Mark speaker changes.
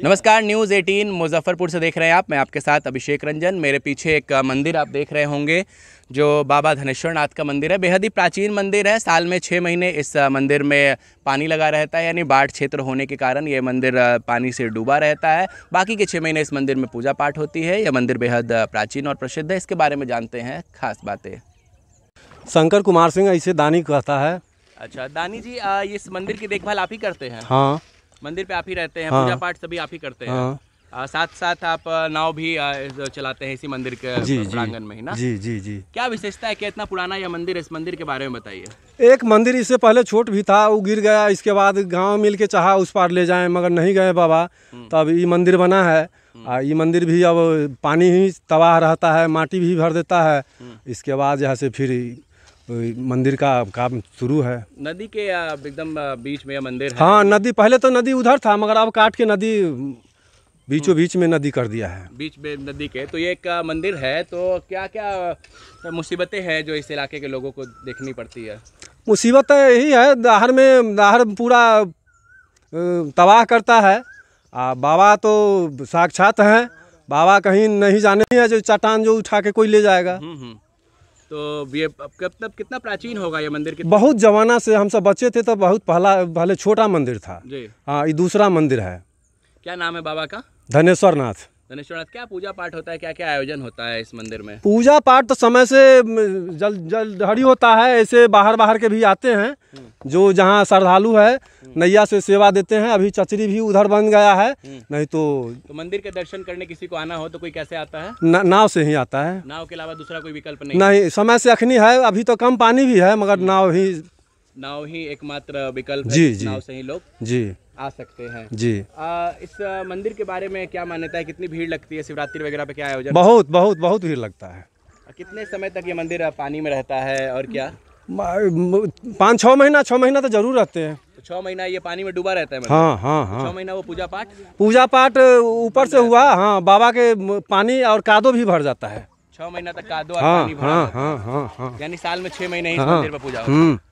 Speaker 1: नमस्कार न्यूज़ 18 मुजफ्फरपुर से देख रहे हैं आप मैं आपके साथ अभिषेक रंजन मेरे पीछे एक मंदिर आप देख रहे होंगे जो बाबा धनेश्वर नाथ का मंदिर है बेहद ही प्राचीन मंदिर है साल में छः महीने इस मंदिर में पानी लगा रहता है यानी बाढ़ क्षेत्र होने के कारण ये मंदिर पानी से डूबा रहता है बाकी के छः महीने इस मंदिर में पूजा पाठ होती है यह मंदिर बेहद प्राचीन और प्रसिद्ध है इसके बारे में जानते हैं खास
Speaker 2: बातें शंकर कुमार सिंह ऐसे दानी कहता है
Speaker 1: अच्छा दानी जी इस मंदिर की देखभाल आप ही करते हैं हाँ मंदिर पे आप ही रहते हैं हाँ। पूजा पाठ सभी आप ही करते हैं हाँ। आ, साथ साथ आप नाव भी चलाते हैं इसी मंदिर के प्रांगण में ही ना जी जी जी क्या विशेषता है कि इतना पुराना यह मंदिर इस मंदिर के बारे में बताइए
Speaker 2: एक मंदिर इससे पहले छोट भी था वो गिर गया इसके बाद गांव मिल के चाह उस पार ले जाए मगर नहीं गए बाबा हम्म। तब ये मंदिर बना है हम्म। आ ये मंदिर भी अब पानी ही तबाह रहता है माटी भी भर देता है हम्म। इसके बाद जैसे फिर तो मंदिर का काम शुरू है
Speaker 1: नदी के एकदम बीच में मंदिर है। हाँ
Speaker 2: नदी पहले तो नदी उधर था मगर अब काट के नदी बीचों बीच में नदी कर दिया है
Speaker 1: बीच में नदी के तो ये एक मंदिर है तो क्या क्या मुसीबतें हैं जो इस इलाके के लोगों को देखनी पड़ती है
Speaker 2: मुसीबत यही है दाहर में दाहर पूरा तबाह करता है आ बाबा तो साक्षात हैं बाबा कहीं नहीं जाने है जो चट्टान जो उठा के कोई ले जाएगा हम्म, हम्म।
Speaker 1: तो ये कब तक कितना प्राचीन होगा ये मंदिर कितना? बहुत
Speaker 2: जमाना से हम सब बच्चे थे तो बहुत पहला पहले छोटा मंदिर था हाँ ये दूसरा मंदिर है
Speaker 1: क्या नाम है बाबा का
Speaker 2: धनेश्वर नाथ
Speaker 1: धनेश्वर नाथ क्या पूजा पाठ होता है क्या क्या आयोजन होता है इस मंदिर में
Speaker 2: पूजा पाठ तो समय से जल जल हरी होता है ऐसे बाहर बाहर के भी आते हैं हम्म। जो जहाँ श्रद्धालु है नैया से सेवा देते हैं अभी चचरी भी उधर बन गया है हम्म। नहीं तो, तो मंदिर के दर्शन करने किसी को आना हो तो कोई कैसे आता है ना, नाव से ही आता है नाव के अलावा दूसरा कोई विकल्प नहीं नहीं समय से अखनी है अभी तो कम पानी भी है मगर हम्म। नाव ही नाव ही
Speaker 1: एकमात्र विकल्प जी जी नाव से ही लोग जी आ सकते हैं जी आ, इस मंदिर के बारे में क्या मान्यता है कितनी भीड़ लगती है शिवरात्रि वगैरह पे क्या आयोजन बहुत
Speaker 2: बहुत बहुत भीड़ लगता है
Speaker 1: कितने समय तक ये मंदिर पानी में रहता है और क्या
Speaker 2: पाँच छः महीना छः महीना तो जरूर रहते हैं
Speaker 1: तो छह छः महीना ये पानी में डूबा रहता है मतलब। हाँ हाँ हाँ छह महीना वो पूजा पाठ
Speaker 2: पूजा पाठ ऊपर से हुआ हाँ बाबा के पानी और कादो भी भर जाता है
Speaker 1: छह महीना तक कादो हाँ हाँ,
Speaker 2: हाँ हाँ हाँ यानी साल में छह महीने ही हाँ, मंदिर में पूजा